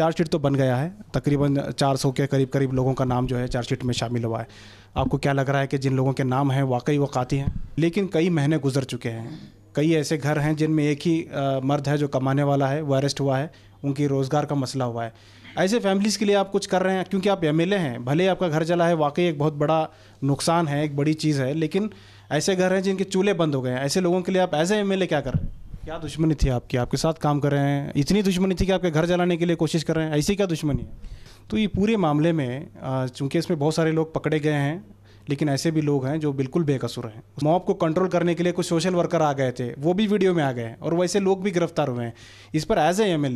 Chargesheet तो बन गया है तकरीबन 400 के करीब करीब लोगों का नाम जो है चार्जशीट में शामिल हुआ है आपको क्या लग रहा है कि जिन लोगों के नाम हैं वाकई वो काती हैं लेकिन कई महीने गुजर चुके हैं कई ऐसे घर हैं जिनमें एक ही मर्द है जो कमाने वाला है वो अरेस्ट हुआ है उनकी रोज़गार का मसला हुआ है ऐसे फैमिलीज़ के लिए आप कुछ कर रहे हैं क्योंकि आप एम हैं भले आपका घर जला है वाकई एक बहुत बड़ा नुकसान है एक बड़ी चीज़ है लेकिन ऐसे घर हैं जिनके चूल्हे बंद हो गए हैं ऐसे लोगों के लिए आप एज ए एम क्या कर रहे हैं क्या दुश्मनी थी आपकी आपके साथ काम कर रहे हैं इतनी दुश्मनी थी कि आपके घर जलाने के लिए कोशिश कर रहे हैं ऐसी क्या दुश्मनी है तो ये पूरे मामले में चूंकि इसमें बहुत सारे लोग पकड़े गए हैं लेकिन ऐसे भी लोग हैं जो बिल्कुल बेकसूर हैं मॉब को कंट्रोल करने के लिए कुछ सोशल वर्कर आ गए थे वो भी वीडियो में आ गए हैं और वैसे लोग भी गिरफ्तार हुए हैं इस पर एज ए एम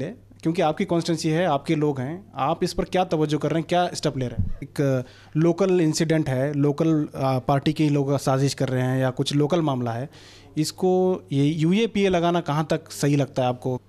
क्योंकि आपकी कॉन्स्टेंसी है आपके लोग हैं आप इस पर क्या तवज्जो कर रहे हैं क्या स्टेप ले रहे हैं एक लोकल uh, इंसिडेंट है लोकल पार्टी uh, के लोग साजिश कर रहे हैं या कुछ लोकल मामला है इसको ये यू ए लगाना कहाँ तक सही लगता है आपको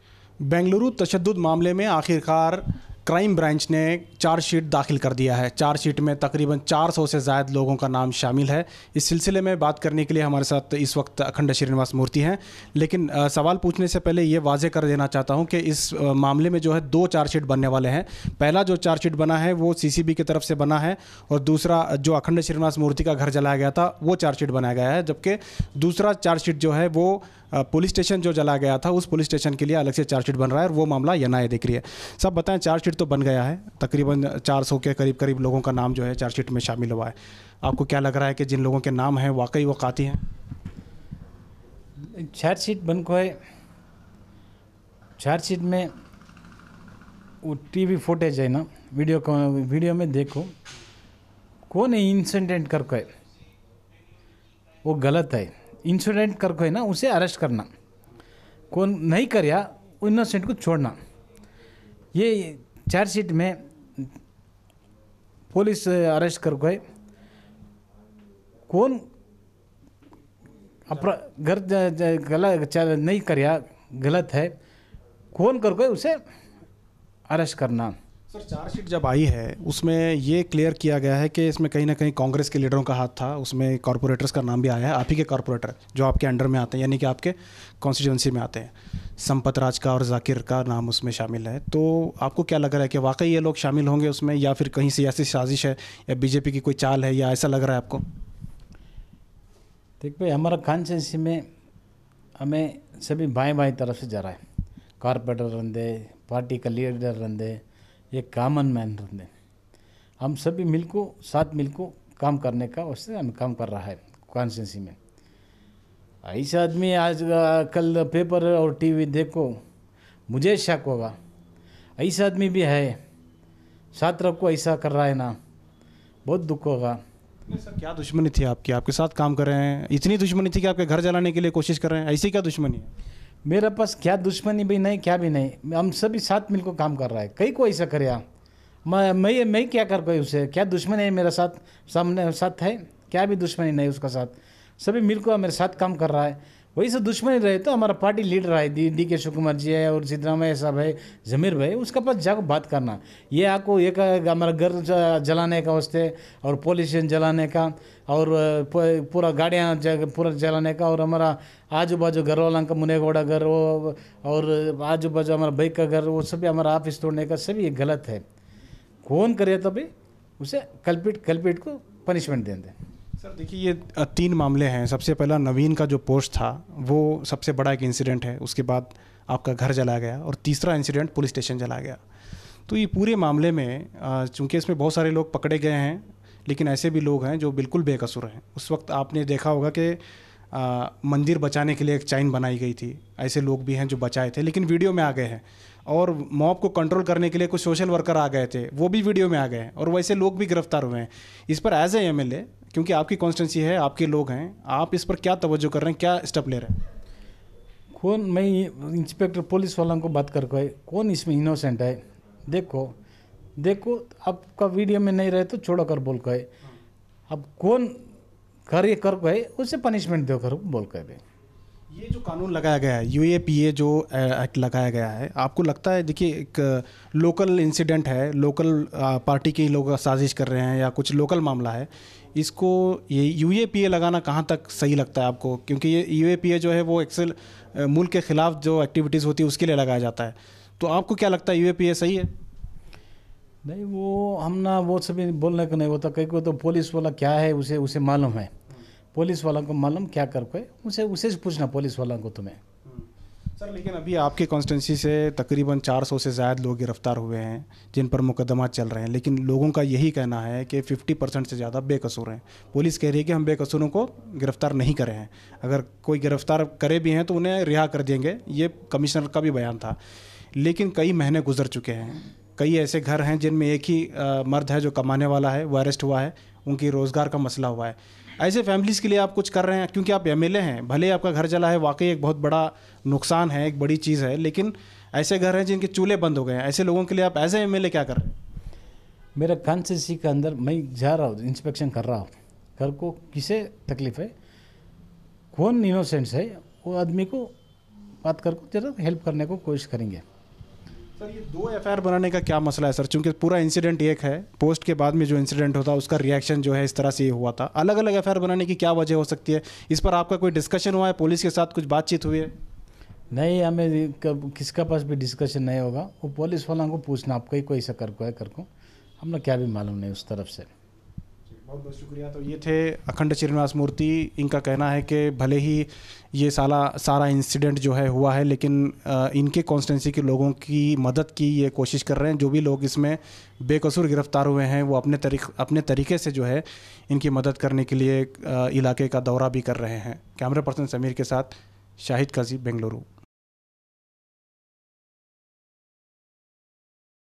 बेंगलुरु तशद मामले में आखिरकार क्राइम ब्रांच ने चार्जशीट दाखिल कर दिया है चार्जशीट में तकरीबन 400 से ज़ायद लोगों का नाम शामिल है इस सिलसिले में बात करने के लिए हमारे साथ इस वक्त अखंड श्रीनिवास मूर्ति हैं लेकिन आ, सवाल पूछने से पहले ये वाजे कर देना चाहता हूँ कि इस आ, मामले में जो है दो चार्जशीट बनने वाले हैं पहला जो चार्जशीट बना है वो सी की तरफ से बना है और दूसरा जो अखंड श्रीनिवास मूर्ति का घर जलाया गया था वो चार्जशीट बनाया गया है जबकि दूसरा चार्जशीट जो है वो पुलिस स्टेशन जो जला गया था उस पुलिस स्टेशन के लिए अलग से चार्जशीट बन रहा है और वो मामला यनाए देख रही है सब बताएं चार्जशीट तो बन गया है तकरीबन चार सौ के करीब करीब लोगों का नाम जो है चार्जशीट में शामिल हुआ है आपको क्या लग रहा है कि जिन लोगों के नाम हैं वाकई वो काती हैं चार्जशीट बन को है चार्जशीट में वो टीवी फुटेज है ना वीडियो को वीडियो में देखो कौन इंसिडेंट करके वो गलत है इंसिडेंट करके है ना उसे अरेस्ट करना कौन नहीं कर इनोसेंट को छोड़ना ये चार्जशीट में पुलिस अरेस्ट कर गए कौन अपरा घर गलत नहीं कर गलत है कौन कर गए उसे अरेस्ट करना सर चार्जशीट जब आई है उसमें ये क्लियर किया गया है कि इसमें कहीं ना कहीं कांग्रेस के लीडरों का हाथ था उसमें कॉरपोरेटर्स का नाम भी आया है आप ही के कॉरपोरेटर जो आपके अंडर में आते हैं यानी कि आपके कॉन्स्टिट्यूंसी में आते हैं संपत राज का और जाकिर का नाम उसमें शामिल है तो आपको क्या लग रहा है कि वाकई ये लोग शामिल होंगे उसमें या फिर कहीं सियासी साजिश है या बीजेपी की कोई चाल है या ऐसा लग रहा है आपको देख भाई हमारा कॉन्स्टिट्यूंसी में हमें सभी बाएँ बाएँ तरफ से जा रहा है कॉरपोरेटर रंदे पार्टी का लीडर रंदे ये कामन मैन रहते हम सभी मिल को साथ मिल को काम करने का उससे हम काम कर रहा है कॉन्सेंसी में ऐसा आदमी आज कल पेपर और टीवी देखो मुझे शक होगा ऐसा आदमी भी है छात्र को ऐसा कर रहा है ना बहुत दुख होगा सर क्या दुश्मनी थी आपकी आपके साथ काम कर रहे हैं इतनी दुश्मनी थी कि आपके घर जलाने के लिए कोशिश कर रहे हैं ऐसी क्या दुश्मनी है मेरे पास क्या दुश्मनी भी नहीं क्या भी नहीं हम सभी साथ मिलकर काम कर रहा है कई को ऐसा करे मैं मैं मैं क्या कर गई उसे क्या दुश्मनी है मेरे साथ सामने साथ है क्या भी दुश्मनी नहीं उसका साथ सभी मिलकर मेरे साथ काम कर रहा है वही से दुश्मनी रहे तो हमारा पार्टी लीडर है डी डी के कुमार जी है और सिद्धरामैया साहब है जमीर भाई उसके पास जाकर बात करना ये आपको एक हमारा घर जलाने का वस्ते और पोल्यूशन जलाने का और पूरा गाड़ियाँ पूरा जलाने का और हमारा आजू बाजू घर वाला का मुनेगौड़ा घर वो और आजू बाजू हमारा बाइक का घर वो सभी हमारा ऑफिस तोड़ने का सभी ये गलत है कौन करे तभी उसे कल्पिट कल्पिट को पनिशमेंट दे दें सर देखिए ये तीन मामले हैं सबसे पहला नवीन का जो पोस्ट था वो सबसे बड़ा एक इंसिडेंट है उसके बाद आपका घर जला गया और तीसरा इंसिडेंट पुलिस स्टेशन जला गया तो ये पूरे मामले में चूँकि इसमें बहुत सारे लोग पकड़े गए हैं लेकिन ऐसे भी लोग हैं जो बिल्कुल बेकसूर हैं उस वक्त आपने देखा होगा कि मंदिर बचाने के लिए एक चाइन बनाई गई थी ऐसे लोग भी हैं जो बचाए थे लेकिन वीडियो में आ गए हैं और मॉब को कंट्रोल करने के लिए कुछ सोशल वर्कर आ गए थे वो भी वीडियो में आ गए और वैसे लोग भी गिरफ्तार हुए हैं इस पर एज ए एम क्योंकि आपकी कॉन्स्टेंसी है आपके लोग हैं आप इस पर क्या तवज्जो कर रहे हैं क्या स्टेप ले रहे हैं कौन मैं इंस्पेक्टर पुलिस वालों को बात कर है कौन इसमें इनोसेंट है देखो देखो आपका वीडियो में नहीं रहे तो छोड़ो कर बोल कहे अब कौन कार्य कर गए उसे पनिशमेंट दो कर बोल भाई ये जो कानून लगाया गया है यू जो एक्ट लगाया गया है आपको लगता है देखिए एक लोकल इंसिडेंट है लोकल पार्टी के लोग साजिश कर रहे हैं या कुछ लोकल मामला है इसको ये यू लगाना कहाँ तक सही लगता है आपको क्योंकि ये यू जो है वो एक्सेल मुल्क के ख़िलाफ़ जो एक्टिविटीज़ होती है उसके लिए लगाया जाता है तो आपको क्या लगता है यू सही है नहीं वो हम ना वो सभी बोलने का नहीं होता कहीं को तो पुलिस वाला क्या है उसे उसे मालूम है पुलिस वालों को मालूम क्या कर पाए उसे उसे पूछना पुलिस वालों को तुम्हें हम्म। सर लेकिन अभी आपके कॉन्स्टेंसी से तकरीबन 400 से ज़्यादा लोग गिरफ्तार हुए हैं जिन पर मुकदमा चल रहे हैं लेकिन लोगों का यही कहना है कि 50 परसेंट से ज़्यादा बेकसूर हैं पुलिस कह रही है कि हम बेकसूरों को गिरफ्तार नहीं करें हैं अगर कोई गिरफ्तार करे भी हैं तो उन्हें रिहा कर देंगे ये कमिश्नर का भी बयान था लेकिन कई महीने गुजर चुके हैं कई ऐसे घर हैं जिनमें एक ही मर्द है जो कमाने वाला है वो अरेस्ट हुआ है उनकी रोज़गार का मसला हुआ है ऐसे फैमिलीज़ के लिए आप कुछ कर रहे हैं क्योंकि आप एम हैं भले आपका घर जला है वाकई एक बहुत बड़ा नुकसान है एक बड़ी चीज़ है लेकिन ऐसे घर हैं जिनके चूल्हे बंद हो गए हैं ऐसे लोगों के लिए आप एज एम क्या कर रहे हैं मेरा कॉन्स्टिट्यूंसी के अंदर मैं जा रहा हूँ इंस्पेक्शन कर रहा हूँ घर को किसे तकलीफ है कौन इनोसेंस है वो आदमी को बात करके जरा हेल्प करने को कोशिश करेंगे सर ये दो एफ बनाने का क्या मसला है सर चूँकि पूरा इंसिडेंट एक है पोस्ट के बाद में जो इंसिडेंट होता है उसका रिएक्शन जो है इस तरह से ये हुआ था अलग अलग एफ बनाने की क्या वजह हो सकती है इस पर आपका कोई डिस्कशन हुआ है पुलिस के साथ कुछ बातचीत हुई है नहीं हमें कब किसका पास भी डिस्कशन नहीं होगा वो पुलिस वालों को पूछना आपका ही कोई सा कर को है कर को हमने क्या भी मालूम नहीं उस तरफ से बहुत बहुत शुक्रिया तो ये थे अखंड श्रीनिवास मूर्ति इनका कहना है कि भले ही ये साला सारा इंसिडेंट जो है हुआ है लेकिन इनके कॉन्स्टेंसी के लोगों की मदद की ये कोशिश कर रहे हैं जो भी लोग इसमें बेकसूर गिरफ्तार हुए हैं वो अपने तरीक अपने तरीके से जो है इनकी मदद करने के लिए इलाके का दौरा भी कर रहे हैं कैमरा पर्सन समीर के साथ शाहिद काजी बेंगलुरु